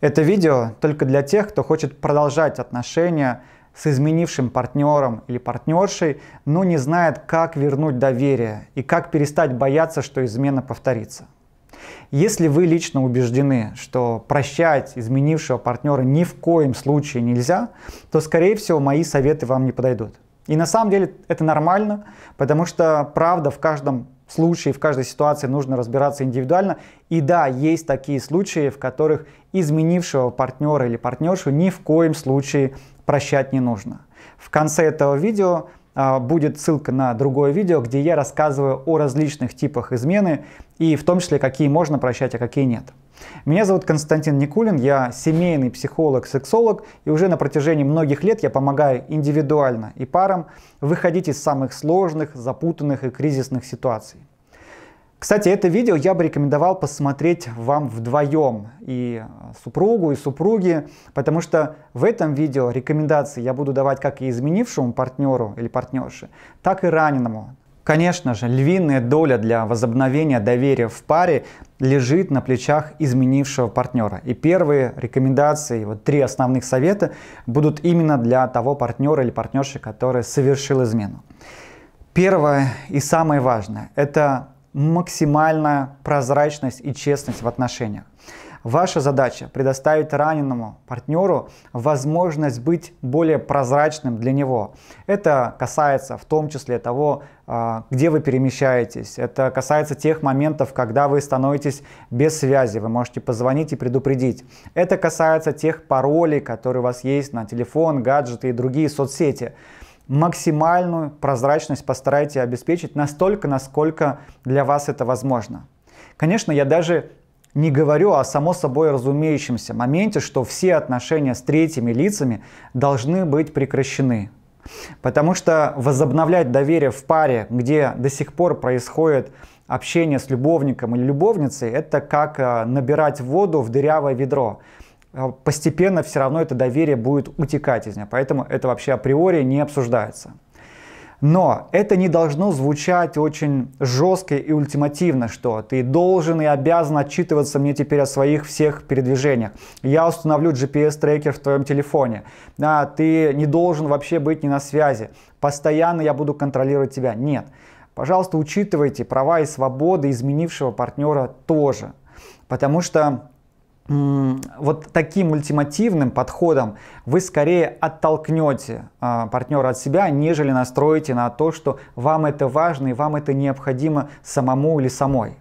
Это видео только для тех, кто хочет продолжать отношения с изменившим партнером или партнершей, но не знает, как вернуть доверие и как перестать бояться, что измена повторится. Если вы лично убеждены, что прощать изменившего партнера ни в коем случае нельзя, то, скорее всего, мои советы вам не подойдут. И на самом деле это нормально, потому что правда в каждом случае, в каждой ситуации нужно разбираться индивидуально. И да, есть такие случаи, в которых изменившего партнера или партнершу ни в коем случае прощать не нужно. В конце этого видео а, будет ссылка на другое видео, где я рассказываю о различных типах измены и в том числе, какие можно прощать, а какие нет. Меня зовут Константин Никулин, я семейный психолог, сексолог, и уже на протяжении многих лет я помогаю индивидуально и парам выходить из самых сложных, запутанных и кризисных ситуаций. Кстати, это видео я бы рекомендовал посмотреть вам вдвоем, и э, супругу, и супруге, потому что в этом видео рекомендации я буду давать как и изменившему партнеру или партнерше, так и раненому, Конечно же, львиная доля для возобновения доверия в паре лежит на плечах изменившего партнера. И первые рекомендации, вот три основных совета будут именно для того партнера или партнерши, который совершил измену. Первое и самое важное – это максимальная прозрачность и честность в отношениях. Ваша задача предоставить раненому партнеру возможность быть более прозрачным для него. Это касается в том числе того, а, где вы перемещаетесь. Это касается тех моментов, когда вы становитесь без связи, вы можете позвонить и предупредить. Это касается тех паролей, которые у вас есть на телефон, гаджеты и другие соцсети максимальную прозрачность постарайтесь обеспечить настолько, насколько для вас это возможно. Конечно, я даже не говорю о само собой разумеющемся моменте, что все отношения с третьими лицами должны быть прекращены. Потому что возобновлять доверие в паре, где до сих пор происходит общение с любовником или любовницей, это как э, набирать воду в дырявое ведро. Э, постепенно все равно это доверие будет утекать из нее, Поэтому это вообще априори не обсуждается. Но это не должно звучать очень жестко и ультимативно, что ты должен и обязан отчитываться мне теперь о своих всех передвижениях. Я установлю GPS-трекер в твоем телефоне. А, ты не должен вообще быть не на связи. Постоянно я буду контролировать тебя. Нет. Пожалуйста, учитывайте права и свободы изменившего партнера тоже. Потому что вот таким ультимативным подходом вы скорее оттолкнете э, партнера от себя, нежели настроите на то, что вам это важно и вам это необходимо самому или самой.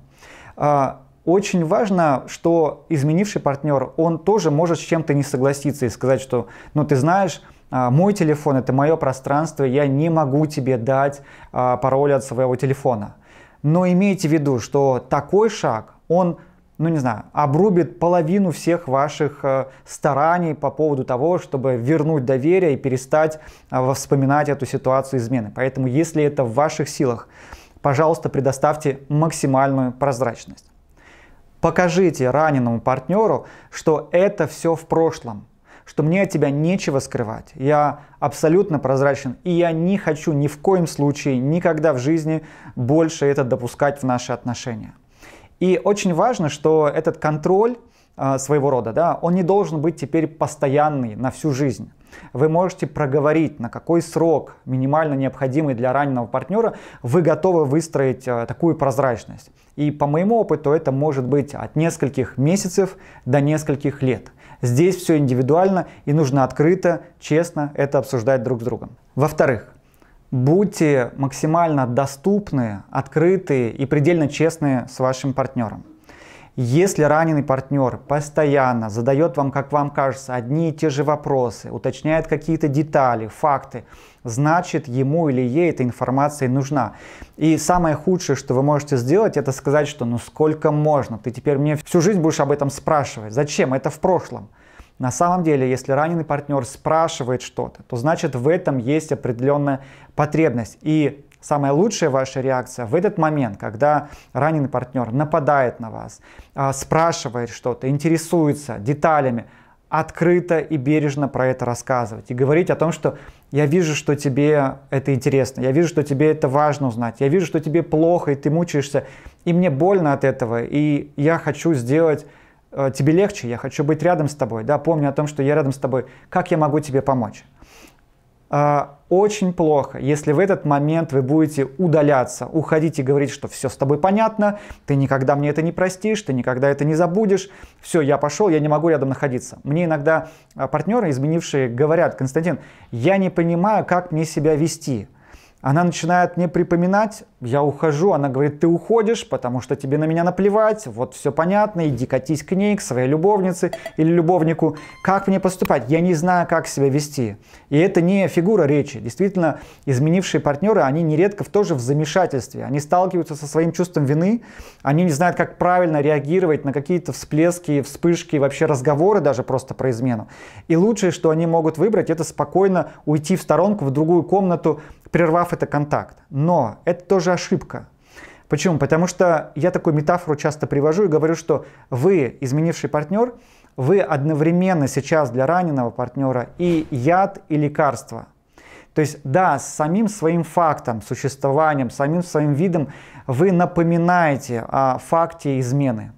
Э, очень важно, что изменивший партнер, он тоже может с чем-то не согласиться и сказать, что, ну ты знаешь, а, мой телефон это мое пространство, я не могу тебе дать э, пароль от своего телефона. Но имейте в виду, что такой шаг, он ну не знаю, обрубит половину всех ваших э, стараний по поводу того, чтобы вернуть доверие и перестать э, вспоминать эту ситуацию измены. Поэтому, если это в ваших силах, пожалуйста, предоставьте максимальную прозрачность. Покажите раненому партнеру, что это все в прошлом, что мне от тебя нечего скрывать. Я абсолютно прозрачен, и я не хочу ни в коем случае никогда в жизни больше это допускать в наши отношения. И очень важно, что этот контроль а, своего рода, да, он не должен быть теперь постоянный на всю жизнь. Вы можете проговорить, на какой срок минимально необходимый для раненого партнера вы готовы выстроить а, такую прозрачность. И по моему опыту это может быть от нескольких месяцев до нескольких лет. Здесь все индивидуально и нужно открыто, честно это обсуждать друг с другом. Во-вторых, Будьте максимально доступны, открыты и предельно честны с вашим партнером. Если раненый партнер постоянно задает вам, как вам кажется, одни и те же вопросы, уточняет какие-то детали, факты, значит ему или ей эта информация нужна. И самое худшее, что вы можете сделать, это сказать, что ну сколько можно, ты теперь мне всю жизнь будешь об этом спрашивать. Зачем? Это в прошлом. На самом деле, если раненый партнер спрашивает что-то, то значит в этом есть определенная потребность. И самая лучшая ваша реакция в этот момент, когда раненый партнер нападает на вас, а, спрашивает что-то, интересуется деталями, открыто и бережно про это рассказывать и говорить о том, что я вижу, что тебе это интересно, я вижу, что тебе это важно узнать, я вижу, что тебе плохо и ты мучаешься, и мне больно от этого, и я хочу сделать Э, тебе легче, я хочу быть рядом с тобой, да, помню о том, что я рядом с тобой, как я могу тебе помочь? А, очень плохо, если в этот момент вы будете удаляться, уходить и говорить, что все с тобой понятно, ты никогда мне это не простишь, ты никогда это не забудешь, все, я пошел, я не могу рядом находиться. Мне иногда а, партнеры, изменившие, говорят, Константин, я не понимаю, как мне себя вести. Она начинает мне припоминать, я ухожу, она говорит, ты уходишь, потому что тебе на меня наплевать, вот все понятно, иди катись к ней, к своей любовнице или любовнику. Как мне поступать? Я не знаю, как себя вести. И это не фигура речи. Действительно, изменившие партнеры, они нередко тоже в замешательстве. Они сталкиваются со своим чувством вины, они не знают, как правильно реагировать на какие-то всплески, вспышки, вообще разговоры даже просто про измену. И лучшее, что они могут выбрать, это спокойно уйти в сторонку, в другую комнату, прервав это контакт. Но это тоже ошибка. Почему? Потому что я такую метафору часто привожу и говорю, что вы, изменивший партнер, вы одновременно сейчас для раненого партнера и яд, и лекарство. То есть, да, с самим своим фактом, существованием, самим своим видом вы напоминаете о факте измены.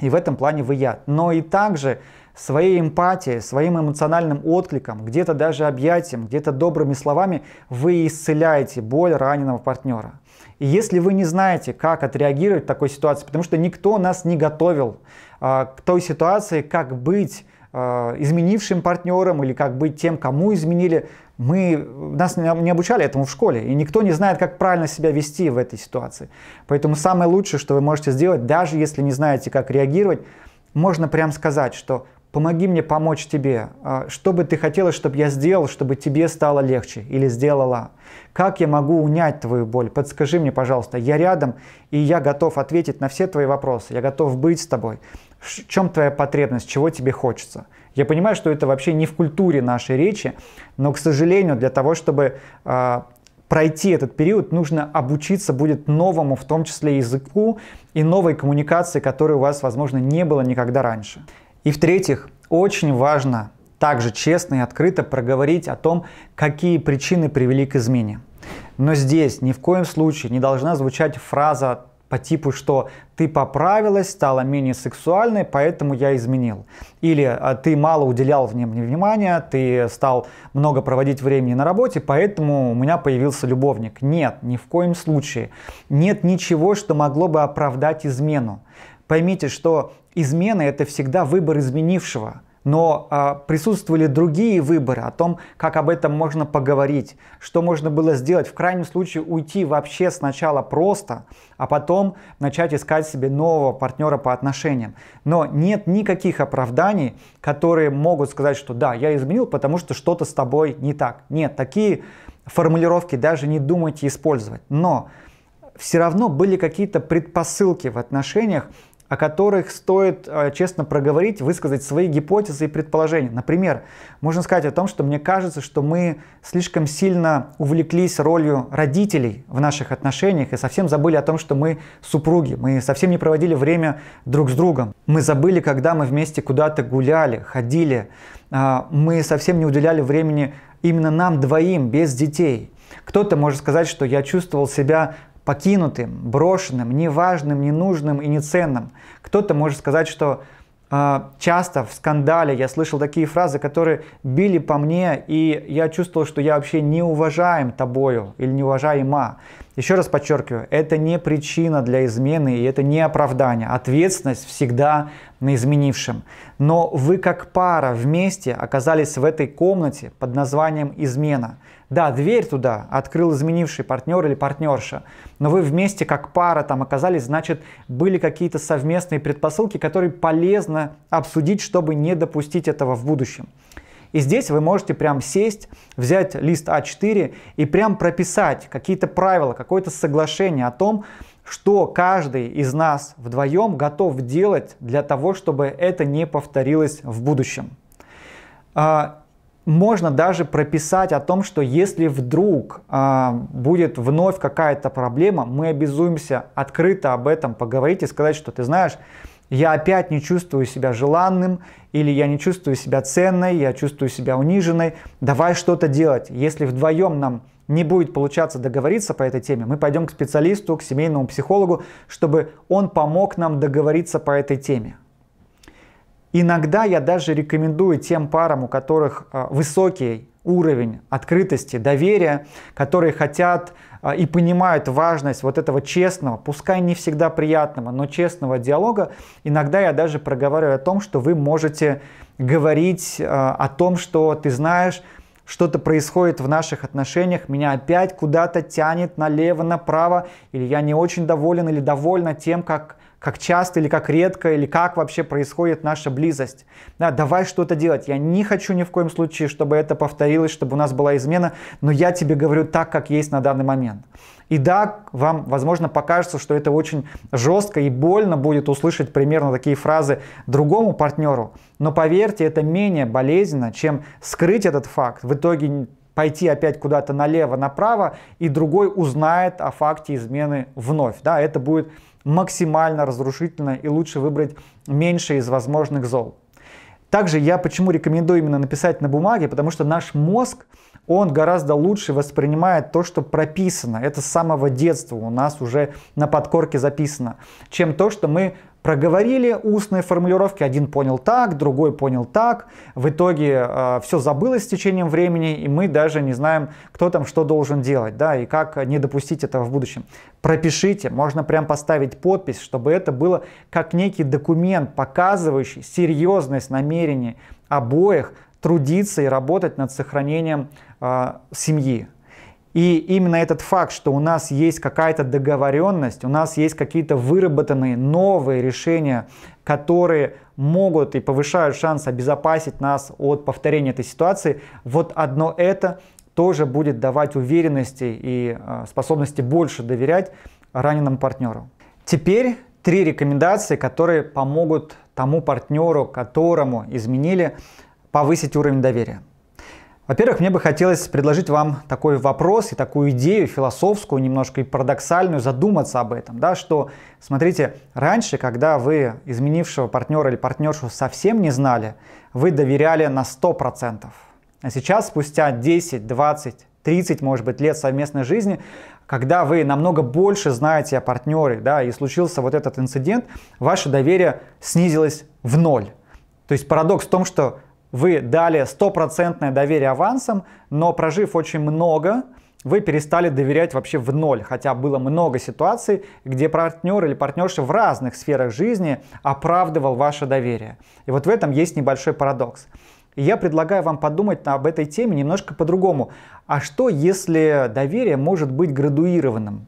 И в этом плане вы яд. Но и также своей эмпатией, своим эмоциональным откликом, где-то даже объятием, где-то добрыми словами вы исцеляете боль раненого партнера. И если вы не знаете, как отреагировать в такой ситуации, потому что никто нас не готовил э, к той ситуации, как быть а, изменившим партнером или как быть тем, кому изменили, мы, нас не обучали этому в школе, и никто не знает, как правильно себя вести в этой ситуации. Поэтому самое лучшее, что вы можете сделать, даже если не знаете, как реагировать, можно прям сказать, что помоги мне помочь тебе. А, что бы ты хотела, чтобы я сделал, чтобы тебе стало легче или сделала? Как я могу унять твою боль? Подскажи мне, пожалуйста. Я рядом, и я готов ответить на все твои вопросы. Я готов быть с тобой. В чем твоя потребность? Чего тебе хочется? Я понимаю, что это вообще не в культуре нашей речи, но, к сожалению, для того, чтобы а, пройти этот период, нужно обучиться будет новому, в том числе языку и новой коммуникации, которой у вас, возможно, не было никогда раньше. И в-третьих, очень важно также честно и открыто проговорить о том, какие причины привели к измене. Но здесь ни в коем случае не должна звучать фраза по типу, что ты поправилась, стала менее сексуальной, поэтому я изменил. Или «А ты мало уделял мне внимания, ты стал много проводить времени на работе, поэтому у меня появился любовник. Нет, ни в коем случае. Нет ничего, что могло бы оправдать измену. Поймите, что измена – это всегда выбор изменившего, но э, присутствовали другие выборы о том, как об этом можно поговорить, что можно было сделать. В крайнем случае уйти вообще сначала просто, а потом начать искать себе нового партнера по отношениям. Но нет никаких оправданий, которые могут сказать, что да, я изменил, потому что что-то с тобой не так. Нет, такие формулировки даже не думайте использовать. Но все равно были какие-то предпосылки в отношениях, о которых стоит э, честно проговорить, высказать свои гипотезы и предположения. Например, можно сказать о том, что мне кажется, что мы слишком сильно увлеклись ролью родителей в наших отношениях и совсем забыли о том, что мы супруги, мы совсем не проводили время друг с другом. Мы забыли, когда мы вместе куда-то гуляли, ходили, а, мы совсем не уделяли времени именно нам двоим, без детей. Кто-то может сказать, что я чувствовал себя покинутым, брошенным, неважным, ненужным и неценным. Кто-то может сказать, что э, часто в скандале я слышал такие фразы, которые били по мне, и я чувствовал, что я вообще не уважаем тобою или не уважаема. Еще раз подчеркиваю, это не причина для измены и это не оправдание. Ответственность всегда на изменившем. Но вы как пара вместе оказались в этой комнате под названием «измена». Да, дверь туда открыл изменивший партнер или партнерша, но вы вместе как пара там оказались, значит, были какие-то совместные предпосылки, которые полезно обсудить, чтобы не допустить этого в будущем. И здесь вы можете прям сесть, взять лист А4 и прям прописать какие-то правила, какое-то соглашение о том, что каждый из нас вдвоем готов делать для того, чтобы это не повторилось в будущем. А, можно даже прописать о том, что если вдруг э, будет вновь какая-то проблема, мы обязуемся открыто об этом поговорить и сказать, что ты знаешь, я опять не чувствую себя желанным, или я не чувствую себя ценной, я чувствую себя униженной, давай что-то делать. Если вдвоем нам не будет получаться договориться по этой теме, мы пойдем к специалисту, к семейному психологу, чтобы он помог нам договориться по этой теме. Иногда я даже рекомендую тем парам, у которых а, высокий уровень открытости, доверия, которые хотят а, и понимают важность вот этого честного, пускай не всегда приятного, но честного диалога, иногда я даже проговариваю о том, что вы можете говорить а, о том, что ты знаешь, что-то происходит в наших отношениях, меня опять куда-то тянет налево, направо, или я не очень доволен или довольна тем, как как часто или как редко, или как вообще происходит наша близость. Да, давай что-то делать. Я не хочу ни в коем случае, чтобы это повторилось, чтобы у нас была измена, но я тебе говорю так, как есть на данный момент. И да, вам, возможно, покажется, что это очень жестко и больно будет услышать примерно такие фразы другому партнеру, но поверьте, это менее болезненно, чем скрыть этот факт. В итоге пойти опять куда-то налево, направо, и другой узнает о факте измены вновь. Да, это будет максимально разрушительно и лучше выбрать меньше из возможных зол. Также я почему рекомендую именно написать на бумаге, потому что наш мозг, он гораздо лучше воспринимает то, что прописано. Это с самого детства у нас уже на подкорке записано, чем то, что мы проговорили устные формулировки, один понял так, другой понял так. В итоге э, все забылось с течением времени, и мы даже не знаем, кто там что должен делать, да, и как не допустить этого в будущем. Пропишите, можно прям поставить подпись, чтобы это было как некий документ, показывающий серьезность намерений обоих трудиться и работать над сохранением э, семьи, и именно этот факт, что у нас есть какая-то договоренность, у нас есть какие-то выработанные новые решения, которые могут и повышают шанс обезопасить нас от повторения этой ситуации, вот одно это тоже будет давать уверенности и а, способности больше доверять раненому партнеру. Теперь три рекомендации, которые помогут тому партнеру, которому изменили, повысить уровень доверия. Во-первых, мне бы хотелось предложить вам такой вопрос и такую идею философскую, немножко и парадоксальную, задуматься об этом, да, что, смотрите, раньше, когда вы изменившего партнера или партнершу совсем не знали, вы доверяли на 100%. А сейчас, спустя 10, 20, 30, может быть, лет совместной жизни, когда вы намного больше знаете о партнере, да, и случился вот этот инцидент, ваше доверие снизилось в ноль. То есть парадокс в том, что вы дали стопроцентное доверие авансам, но прожив очень много, вы перестали доверять вообще в ноль, хотя было много ситуаций, где партнер или партнерша в разных сферах жизни оправдывал ваше доверие. И вот в этом есть небольшой парадокс. И я предлагаю вам подумать об этой теме немножко по-другому. А что, если доверие может быть градуированным?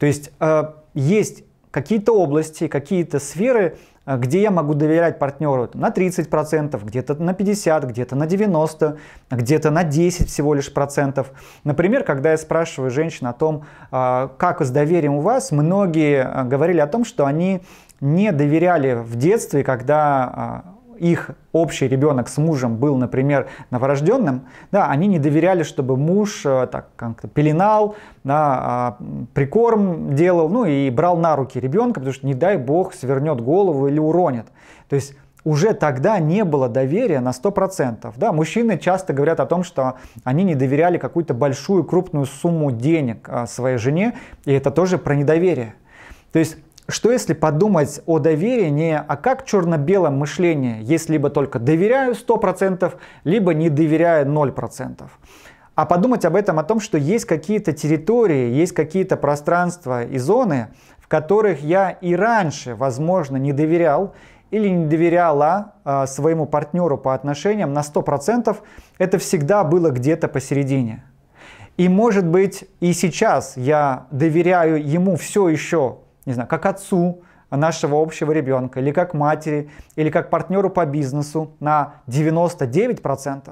То есть э, есть какие-то области, какие-то сферы, а где я могу доверять партнеру на 30%, где-то на 50%, где-то на 90%, где-то на 10% всего лишь процентов. Например, когда я спрашиваю женщин о том, а, как с доверием у вас, многие а, говорили о том, что они не доверяли в детстве, когда их общий ребенок с мужем был, например, новорожденным, да, они не доверяли, чтобы муж э, так как-то пеленал, да, а, прикорм делал, ну и брал на руки ребенка, потому что не дай бог свернет голову или уронит. То есть уже тогда не было доверия на 100%. Да, мужчины часто говорят о том, что они не доверяли какую-то большую крупную сумму денег а, своей жене, и это тоже про недоверие. То есть что если подумать о доверии не а как черно-белом мышлении, есть либо только доверяю 100%, либо не доверяю 0%, а подумать об этом, о том, что есть какие-то территории, есть какие-то пространства и зоны, в которых я и раньше, возможно, не доверял или не доверяла э, своему партнеру по отношениям на 100%, это всегда было где-то посередине. И может быть и сейчас я доверяю ему все еще не знаю, как отцу нашего общего ребенка, или как матери, или как партнеру по бизнесу на 99%,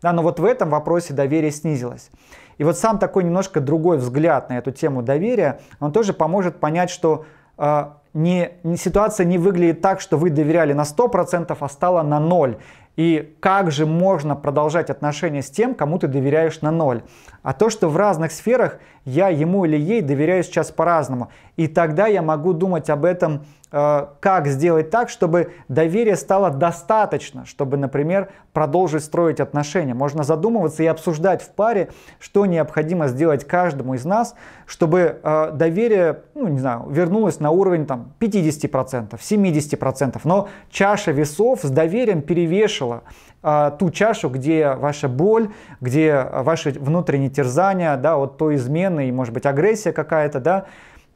да, но вот в этом вопросе доверие снизилось. И вот сам такой немножко другой взгляд на эту тему доверия, он тоже поможет понять, что э, не, не, ситуация не выглядит так, что вы доверяли на 100%, а стала на 0. И как же можно продолжать отношения с тем, кому ты доверяешь на ноль? А то, что в разных сферах я ему или ей доверяю сейчас по-разному. И тогда я могу думать об этом Э, как сделать так, чтобы доверие стало достаточно, чтобы, например, продолжить строить отношения. Можно задумываться и обсуждать в паре, что необходимо сделать каждому из нас, чтобы э, доверие, ну, не знаю, вернулось на уровень там, 50%, 70%. Но чаша весов с доверием перевешила э, ту чашу, где ваша боль, где ваши внутренние терзания да, вот той измены и, может быть, агрессия какая-то, да,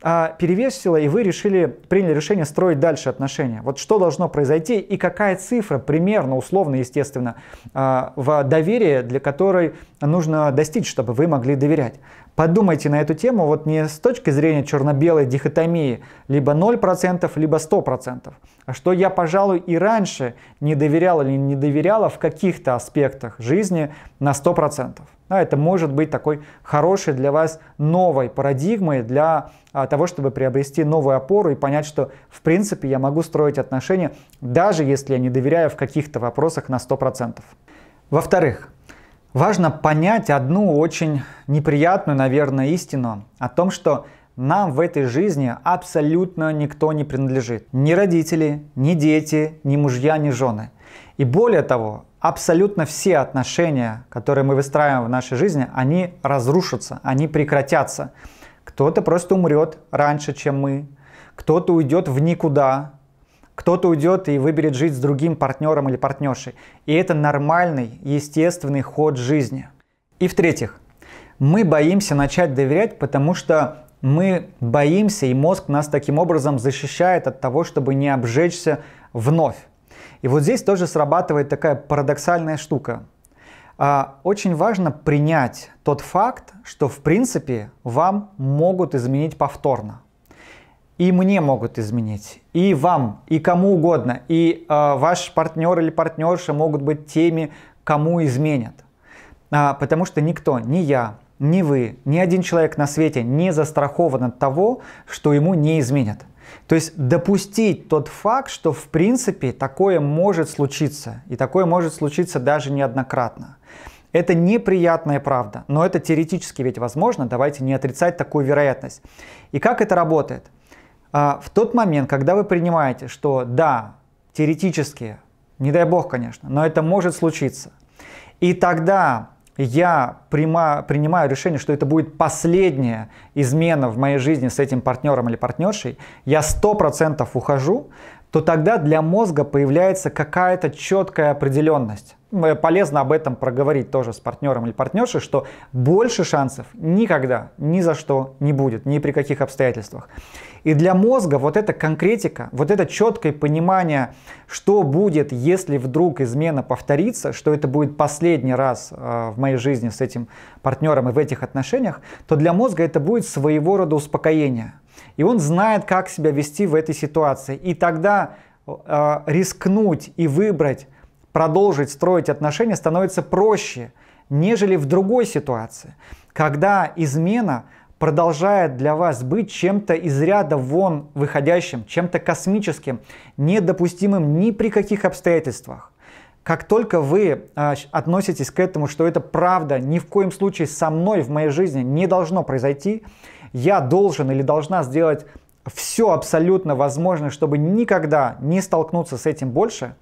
а, перевесило, и вы решили, приняли решение строить дальше отношения. Вот что должно произойти и какая цифра примерно, условно, естественно, а, в доверии, для которой нужно достичь, чтобы вы могли доверять. Подумайте на эту тему вот не с точки зрения черно-белой дихотомии, либо 0%, либо 100%, а что я, пожалуй, и раньше не доверял или не доверяла в каких-то аспектах жизни на 100%. Да, это может быть такой хорошей для вас новой парадигмой для а, того, чтобы приобрести новую опору и понять, что в принципе я могу строить отношения, даже если я не доверяю в каких-то вопросах на 100%. Во-вторых, важно понять одну очень неприятную, наверное, истину о том, что нам в этой жизни абсолютно никто не принадлежит. Ни родители, ни дети, ни мужья, ни жены. И более того, абсолютно все отношения, которые мы выстраиваем в нашей жизни, они разрушатся, они прекратятся. Кто-то просто умрет раньше, чем мы, кто-то уйдет в никуда, кто-то уйдет и выберет жить с другим партнером или партнершей. И это нормальный, естественный ход жизни. И в-третьих, мы боимся начать доверять, потому что мы боимся, и мозг нас таким образом защищает от того, чтобы не обжечься вновь. И вот здесь тоже срабатывает такая парадоксальная штука. А, очень важно принять тот факт, что в принципе вам могут изменить повторно. И мне могут изменить, и вам, и кому угодно, и э, ваш партнер или партнерша могут быть теми, кому изменят. А, потому что никто, ни я, ни вы, ни один человек на свете не застрахован от того, что ему не изменят. То есть допустить тот факт, что в принципе такое может случиться, и такое может случиться даже неоднократно. Это неприятная правда, но это теоретически ведь возможно, давайте не отрицать такую вероятность. И как это работает? А, в тот момент, когда вы принимаете, что да, теоретически, не дай бог, конечно, но это может случиться, и тогда я прима, принимаю решение, что это будет последняя измена в моей жизни с этим партнером или партнершей, я 100% ухожу, то тогда для мозга появляется какая-то четкая определенность. Э, полезно об этом проговорить тоже с партнером или партнершей, что больше шансов никогда, ни за что не будет, ни при каких обстоятельствах. И для мозга вот эта конкретика, вот это четкое понимание, что будет, если вдруг измена повторится, что это будет последний раз э, в моей жизни с этим партнером и в этих отношениях, то для мозга это будет своего рода успокоение. И он знает, как себя вести в этой ситуации. И тогда э, рискнуть и выбрать, продолжить строить отношения становится проще, нежели в другой ситуации, когда измена – продолжает для вас быть чем-то из ряда вон выходящим, чем-то космическим, недопустимым ни при каких обстоятельствах. Как только вы э, относитесь к этому, что это правда, ни в коем случае со мной в моей жизни не должно произойти, я должен или должна сделать все абсолютно возможное, чтобы никогда не столкнуться с этим больше,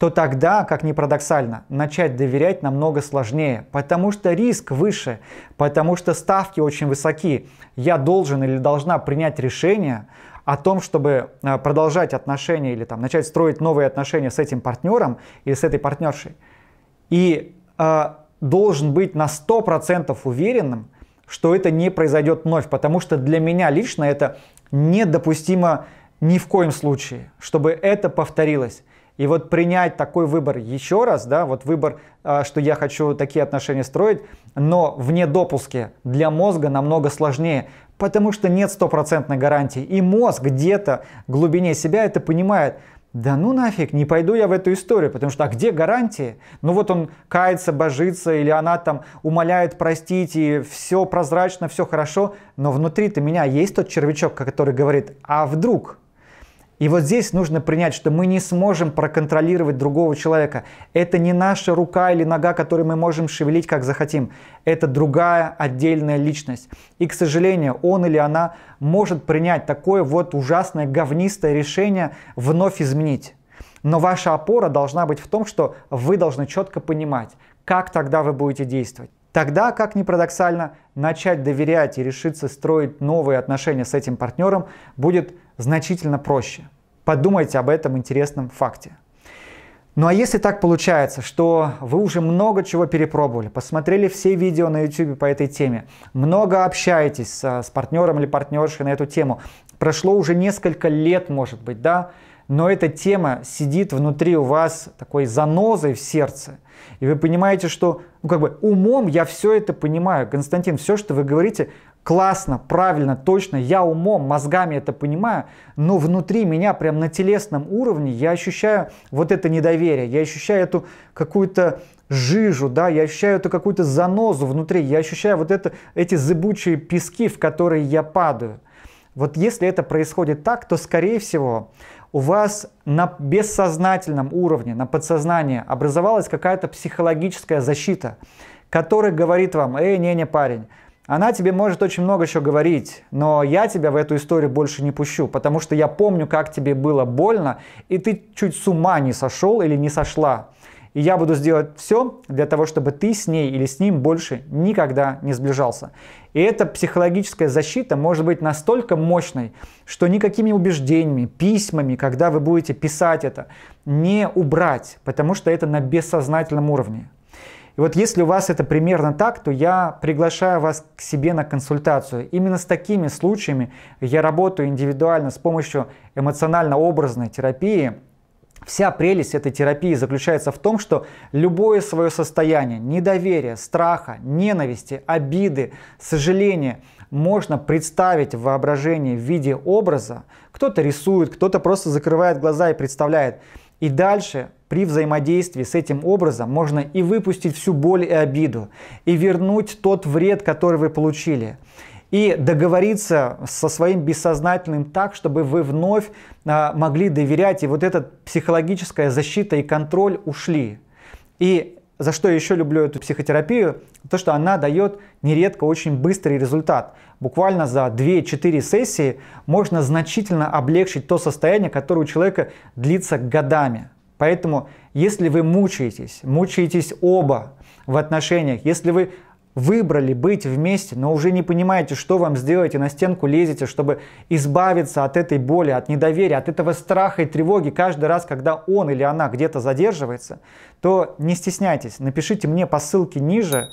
то тогда, как ни парадоксально, начать доверять намного сложнее, потому что риск выше, потому что ставки очень высоки. Я должен или должна принять решение о том, чтобы э, продолжать отношения или там, начать строить новые отношения с этим партнером или с этой партнершей. И э, должен быть на 100% уверенным, что это не произойдет вновь, потому что для меня лично это недопустимо ни в коем случае, чтобы это повторилось. И вот принять такой выбор еще раз, да, вот выбор, а, что я хочу такие отношения строить, но вне допуски для мозга намного сложнее, потому что нет стопроцентной гарантии. И мозг где-то в глубине себя это понимает. Да ну нафиг, не пойду я в эту историю, потому что а где гарантии? Ну вот он кается, божится, или она там умоляет простить, и все прозрачно, все хорошо, но внутри-то меня есть тот червячок, который говорит, а вдруг? И вот здесь нужно принять, что мы не сможем проконтролировать другого человека. Это не наша рука или нога, которой мы можем шевелить, как захотим. Это другая отдельная личность. И, к сожалению, он или она может принять такое вот ужасное говнистое решение вновь изменить. Но ваша опора должна быть в том, что вы должны четко понимать, как тогда вы будете действовать. Тогда, как ни парадоксально, начать доверять и решиться строить новые отношения с этим партнером будет значительно проще. Подумайте об этом интересном факте. Ну а если так получается, что вы уже много чего перепробовали, посмотрели все видео на YouTube по этой теме, много общаетесь с, с партнером или партнершей на эту тему, прошло уже несколько лет, может быть, да, но эта тема сидит внутри у вас такой занозой в сердце, и вы понимаете, что, ну как бы, умом я все это понимаю, Константин, все, что вы говорите, классно, правильно, точно, я умом, мозгами это понимаю, но внутри меня, прям на телесном уровне, я ощущаю вот это недоверие, я ощущаю эту какую-то жижу, да, я ощущаю эту какую-то занозу внутри, я ощущаю вот это, эти зыбучие пески, в которые я падаю. Вот если это происходит так, то, скорее всего, у вас на бессознательном уровне, на подсознании образовалась какая-то психологическая защита, которая говорит вам, эй, не-не, парень, она тебе может очень много еще говорить, но я тебя в эту историю больше не пущу, потому что я помню, как тебе было больно, и ты чуть с ума не сошел или не сошла. И я буду сделать все для того, чтобы ты с ней или с ним больше никогда не сближался. И эта психологическая защита может быть настолько мощной, что никакими убеждениями, письмами, когда вы будете писать это, не убрать, потому что это на бессознательном уровне. И вот если у вас это примерно так, то я приглашаю вас к себе на консультацию. Именно с такими случаями я работаю индивидуально с помощью эмоционально-образной терапии, Вся прелесть этой терапии заключается в том, что любое свое состояние недоверия, страха, ненависти, обиды, сожаления можно представить в воображении в виде образа. Кто-то рисует, кто-то просто закрывает глаза и представляет. И дальше при взаимодействии с этим образом можно и выпустить всю боль и обиду, и вернуть тот вред, который вы получили и договориться со своим бессознательным так, чтобы вы вновь а, могли доверять, и вот эта психологическая защита и контроль ушли. И за что я еще люблю эту психотерапию, то, что она дает нередко очень быстрый результат. Буквально за 2-4 сессии можно значительно облегчить то состояние, которое у человека длится годами. Поэтому, если вы мучаетесь, мучаетесь оба в отношениях, если вы выбрали быть вместе, но уже не понимаете, что вам сделать, и на стенку лезете, чтобы избавиться от этой боли, от недоверия, от этого страха и тревоги каждый раз, когда он или она где-то задерживается, то не стесняйтесь, напишите мне по ссылке ниже,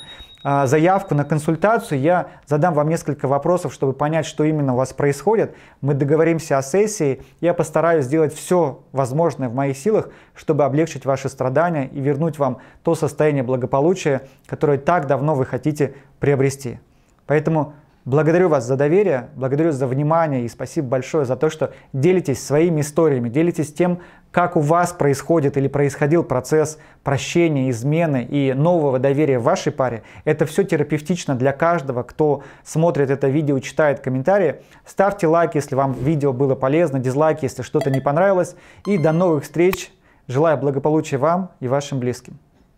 а, заявку на консультацию, я задам вам несколько вопросов, чтобы понять, что именно у вас происходит. Мы договоримся о сессии, я постараюсь сделать все возможное в моих силах, чтобы облегчить ваши страдания и вернуть вам то состояние благополучия, которое так давно вы хотите приобрести. Поэтому Благодарю вас за доверие, благодарю за внимание и спасибо большое за то, что делитесь своими историями, делитесь тем, как у вас происходит или происходил процесс прощения, измены и нового доверия в вашей паре. Это все терапевтично для каждого, кто смотрит это видео, читает комментарии. Ставьте лайк, если вам видео было полезно, дизлайк, если что-то не понравилось. И до новых встреч. Желаю благополучия вам и вашим близким.